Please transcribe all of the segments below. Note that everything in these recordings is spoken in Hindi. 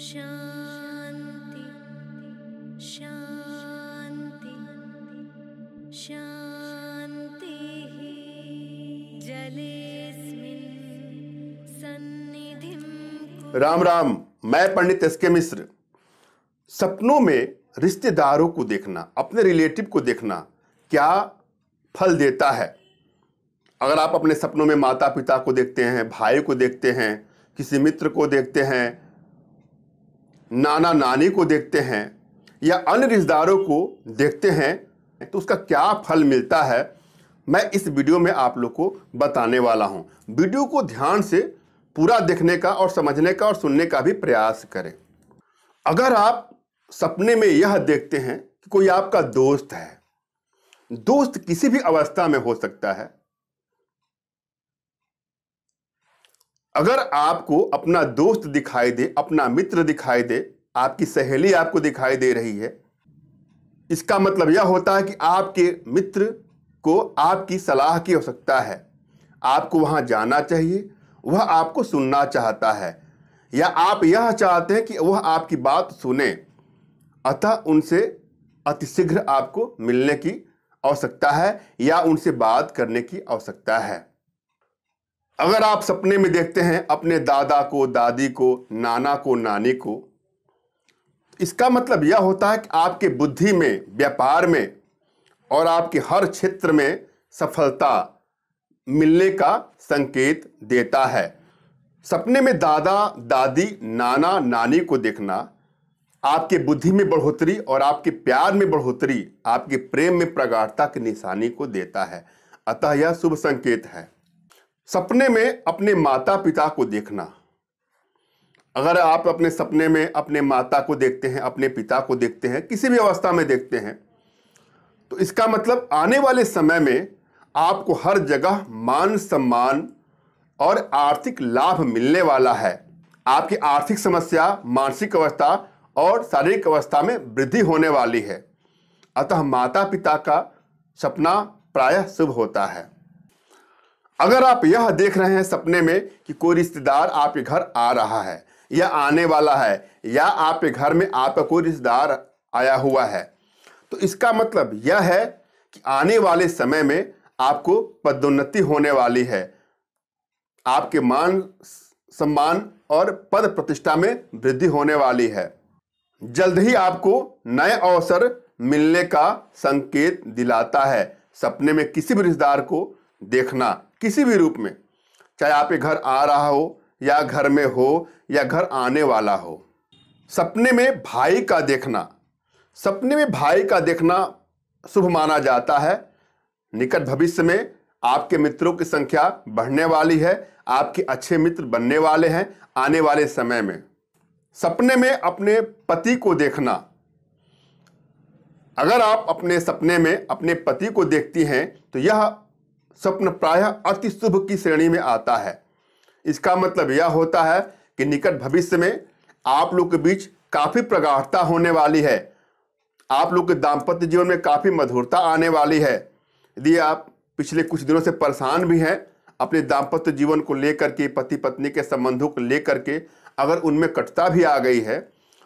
शांति शांति शांति राम राम मैं पंडित एस के मिश्र सपनों में रिश्तेदारों को देखना अपने रिलेटिव को देखना क्या फल देता है अगर आप अपने सपनों में माता पिता को देखते हैं भाई को देखते हैं किसी मित्र को देखते हैं नाना नानी को देखते हैं या अन्य रिश्तेदारों को देखते हैं तो उसका क्या फल मिलता है मैं इस वीडियो में आप लोग को बताने वाला हूँ वीडियो को ध्यान से पूरा देखने का और समझने का और सुनने का भी प्रयास करें अगर आप सपने में यह देखते हैं कि कोई आपका दोस्त है दोस्त किसी भी अवस्था में हो सकता है अगर आपको अपना दोस्त दिखाई दे अपना मित्र दिखाई दे आपकी सहेली आपको दिखाई दे रही है इसका मतलब यह होता है कि आपके मित्र को आपकी सलाह की आवश्यकता है आपको वहाँ जाना चाहिए वह आपको सुनना चाहता है या आप यह चाहते हैं कि वह आपकी बात सुने अतः उनसे अतिशीघ्र आपको मिलने की आवश्यकता है या उनसे बात करने की आवश्यकता है अगर आप सपने में देखते हैं अपने दादा को दादी को नाना को नानी को इसका मतलब यह होता है कि आपके बुद्धि में व्यापार में और आपके हर क्षेत्र में सफलता मिलने का संकेत देता है सपने में दादा दादी नाना नानी को देखना आपके बुद्धि में बढ़ोतरी और आपके प्यार में बढ़ोतरी आपके प्रेम में प्रगाढ़ता की निशानी को देता है अतः यह शुभ संकेत है सपने में अपने माता पिता को देखना अगर आप अपने सपने में अपने माता को देखते हैं अपने पिता को देखते हैं किसी भी अवस्था में देखते हैं तो इसका मतलब आने वाले समय में आपको हर जगह मान सम्मान और आर्थिक लाभ मिलने वाला है आपकी आर्थिक समस्या मानसिक अवस्था और शारीरिक अवस्था में वृद्धि होने वाली है अतः माता पिता का सपना प्रायः शुभ होता है अगर आप यह देख रहे हैं सपने में कि कोई रिश्तेदार आपके घर आ रहा है या आने वाला है या आपके घर में आपका कोई रिश्तेदार आया हुआ है तो इसका मतलब यह है कि आने वाले समय में आपको पदोन्नति होने वाली है आपके मान सम्मान और पद प्रतिष्ठा में वृद्धि होने वाली है जल्द ही आपको नए अवसर मिलने का संकेत दिलाता है सपने में किसी भी रिश्तेदार को देखना किसी भी रूप में चाहे आपके घर आ रहा हो या घर में हो या घर आने वाला हो सपने में भाई का देखना सपने में भाई का देखना शुभ माना जाता है निकट भविष्य में आपके मित्रों की संख्या बढ़ने वाली है आपके अच्छे मित्र बनने वाले हैं आने वाले समय में सपने में अपने पति को देखना अगर आप अपने सपने में अपने पति को देखती हैं तो यह स्वप्न प्रायः अति शुभ की श्रेणी में आता है इसका मतलब यह होता है कि निकट भविष्य में आप लोग के बीच काफ़ी प्रगाढ़ता होने वाली है आप लोग के दाम्पत्य जीवन में काफ़ी मधुरता आने वाली है यदि आप पिछले कुछ दिनों से परेशान भी हैं अपने दाम्पत्य जीवन को लेकर के पति पत्नी के संबंधों को लेकर के अगर उनमें कटता भी आ गई है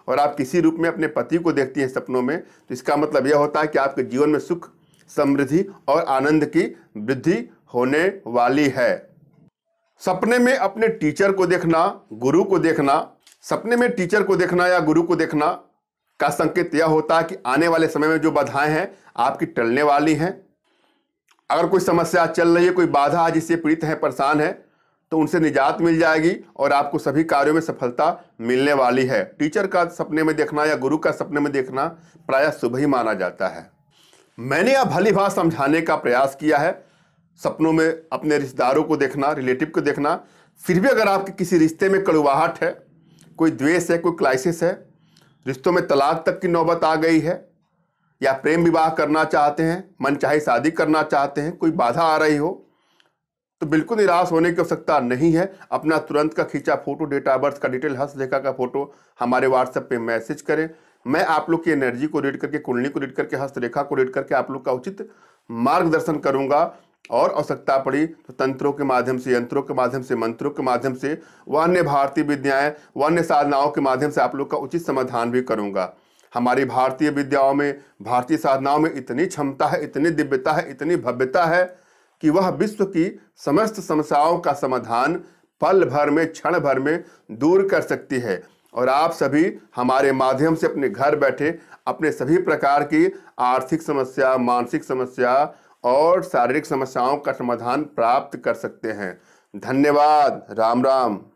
और आप किसी रूप में अपने पति को देखती हैं सपनों में तो इसका मतलब यह होता है कि आपके जीवन में सुख समृद्धि और आनंद की वृद्धि होने वाली है सपने में अपने टीचर को देखना गुरु को देखना सपने में टीचर को देखना या गुरु को देखना का संकेत यह होता है कि आने वाले समय में जो बाधाएं हैं आपकी टलने वाली हैं अगर कोई समस्या चल रही है कोई बाधा जिससे पीड़ित है परेशान है तो उनसे निजात मिल जाएगी और आपको सभी कार्यों में सफलता मिलने वाली है टीचर का सपने में देखना या गुरु का सपने में देखना प्रायः शुभ ही माना जाता है मैंने अब भली भात समझाने का प्रयास किया है सपनों में अपने रिश्तेदारों को देखना रिलेटिव को देखना फिर भी अगर आपके किसी रिश्ते में कड़ुवाहट है कोई द्वेष है कोई क्लाइसिस है रिश्तों में तलाक तक की नौबत आ गई है या प्रेम विवाह करना चाहते हैं मनचाही शादी करना चाहते हैं कोई बाधा आ रही हो तो बिल्कुल निराश होने की आवश्यकता नहीं है अपना तुरंत का खींचा फोटो डेट ऑफ बर्थ का डिटेल हस्त रेखा का फोटो हमारे व्हाट्सएप पे मैसेज करें मैं आप लोग की एनर्जी को रीड करके कुंडली को रीड करके हस्तरेखा को रीड करके आप लोग का उचित मार्गदर्शन करूंगा और आवश्यकता पड़ी तो तंत्रों के माध्यम से यंत्रों के माध्यम से मंत्रों के माध्यम से व अन्य भारतीय विद्याएं व अन्य साधनाओं के माध्यम से आप लोग का उचित समाधान भी करूंगा हमारी भारतीय विद्याओं में भारतीय साधनाओं में इतनी क्षमता है इतनी दिव्यता है इतनी भव्यता है कि वह विश्व की समस्त समस्याओं का समाधान पल भर में क्षण भर में दूर कर सकती है और आप सभी हमारे माध्यम से अपने घर बैठे अपने सभी प्रकार की आर्थिक समस्या मानसिक समस्या और शारीरिक समस्याओं का समाधान प्राप्त कर सकते हैं धन्यवाद राम राम